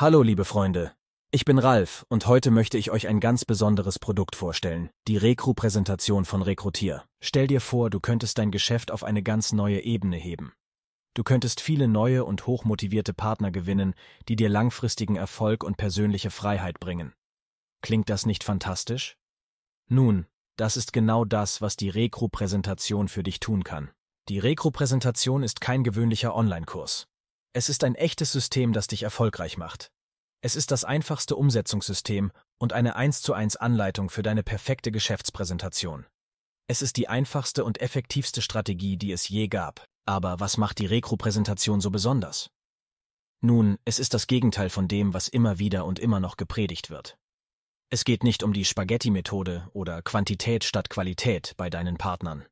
Hallo liebe Freunde, ich bin Ralf und heute möchte ich euch ein ganz besonderes Produkt vorstellen, die Rekru-Präsentation von Rekrutier. Stell dir vor, du könntest dein Geschäft auf eine ganz neue Ebene heben. Du könntest viele neue und hochmotivierte Partner gewinnen, die dir langfristigen Erfolg und persönliche Freiheit bringen. Klingt das nicht fantastisch? Nun, das ist genau das, was die Rekru-Präsentation für dich tun kann. Die Rekru-Präsentation ist kein gewöhnlicher Online-Kurs. Es ist ein echtes System, das dich erfolgreich macht. Es ist das einfachste Umsetzungssystem und eine 1 zu 1 Anleitung für deine perfekte Geschäftspräsentation. Es ist die einfachste und effektivste Strategie, die es je gab. Aber was macht die Rekro-Präsentation so besonders? Nun, es ist das Gegenteil von dem, was immer wieder und immer noch gepredigt wird. Es geht nicht um die Spaghetti-Methode oder Quantität statt Qualität bei deinen Partnern.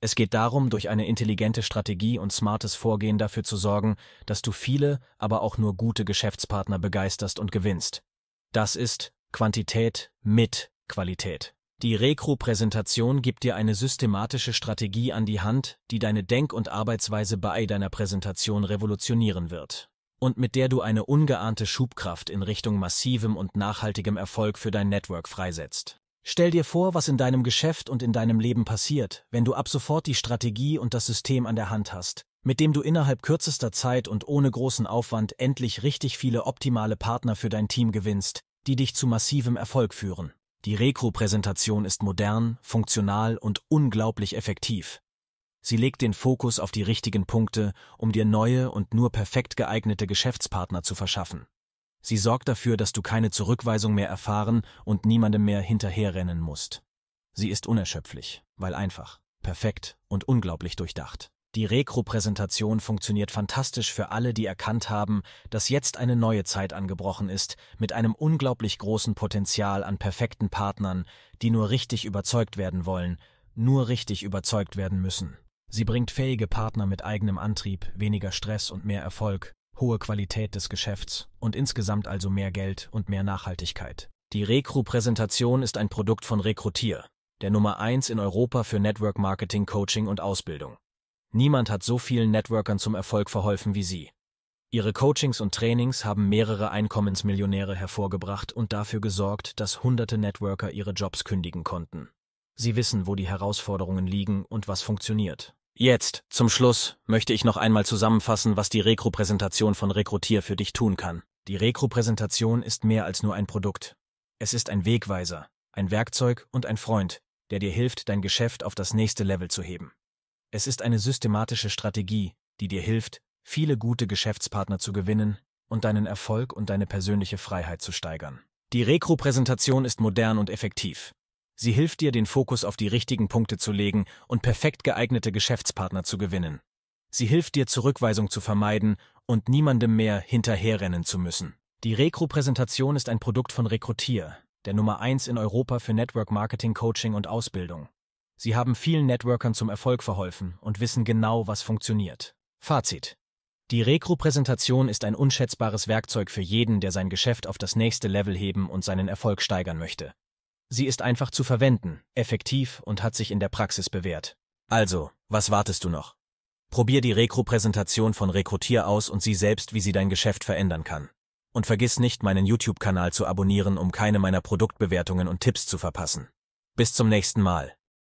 Es geht darum, durch eine intelligente Strategie und smartes Vorgehen dafür zu sorgen, dass du viele, aber auch nur gute Geschäftspartner begeisterst und gewinnst. Das ist Quantität mit Qualität. Die Rekru-Präsentation gibt dir eine systematische Strategie an die Hand, die deine Denk- und Arbeitsweise bei deiner Präsentation revolutionieren wird und mit der du eine ungeahnte Schubkraft in Richtung massivem und nachhaltigem Erfolg für dein Network freisetzt. Stell dir vor, was in deinem Geschäft und in deinem Leben passiert, wenn du ab sofort die Strategie und das System an der Hand hast, mit dem du innerhalb kürzester Zeit und ohne großen Aufwand endlich richtig viele optimale Partner für dein Team gewinnst, die dich zu massivem Erfolg führen. Die Rekro-Präsentation ist modern, funktional und unglaublich effektiv. Sie legt den Fokus auf die richtigen Punkte, um dir neue und nur perfekt geeignete Geschäftspartner zu verschaffen. Sie sorgt dafür, dass du keine Zurückweisung mehr erfahren und niemandem mehr hinterherrennen musst. Sie ist unerschöpflich, weil einfach, perfekt und unglaublich durchdacht. Die Rekro-Präsentation funktioniert fantastisch für alle, die erkannt haben, dass jetzt eine neue Zeit angebrochen ist, mit einem unglaublich großen Potenzial an perfekten Partnern, die nur richtig überzeugt werden wollen, nur richtig überzeugt werden müssen. Sie bringt fähige Partner mit eigenem Antrieb, weniger Stress und mehr Erfolg, hohe Qualität des Geschäfts und insgesamt also mehr Geld und mehr Nachhaltigkeit. Die Recru-Präsentation ist ein Produkt von Rekrutier, der Nummer 1 in Europa für Network Marketing, Coaching und Ausbildung. Niemand hat so vielen Networkern zum Erfolg verholfen wie sie. Ihre Coachings und Trainings haben mehrere Einkommensmillionäre hervorgebracht und dafür gesorgt, dass hunderte Networker ihre Jobs kündigen konnten. Sie wissen, wo die Herausforderungen liegen und was funktioniert. Jetzt, zum Schluss, möchte ich noch einmal zusammenfassen, was die Rekrupräsentation von Rekrutier für dich tun kann. Die Rekrupräsentation ist mehr als nur ein Produkt. Es ist ein Wegweiser, ein Werkzeug und ein Freund, der dir hilft, dein Geschäft auf das nächste Level zu heben. Es ist eine systematische Strategie, die dir hilft, viele gute Geschäftspartner zu gewinnen und deinen Erfolg und deine persönliche Freiheit zu steigern. Die Rekrupräsentation ist modern und effektiv. Sie hilft dir, den Fokus auf die richtigen Punkte zu legen und perfekt geeignete Geschäftspartner zu gewinnen. Sie hilft dir, Zurückweisung zu vermeiden und niemandem mehr hinterherrennen zu müssen. Die Recru-Präsentation ist ein Produkt von Rekrutier, der Nummer 1 in Europa für Network Marketing, Coaching und Ausbildung. Sie haben vielen Networkern zum Erfolg verholfen und wissen genau, was funktioniert. Fazit. Die Recru-Präsentation ist ein unschätzbares Werkzeug für jeden, der sein Geschäft auf das nächste Level heben und seinen Erfolg steigern möchte. Sie ist einfach zu verwenden, effektiv und hat sich in der Praxis bewährt. Also, was wartest du noch? Probier die rekru präsentation von Rekrutier aus und sieh selbst, wie sie dein Geschäft verändern kann. Und vergiss nicht, meinen YouTube-Kanal zu abonnieren, um keine meiner Produktbewertungen und Tipps zu verpassen. Bis zum nächsten Mal.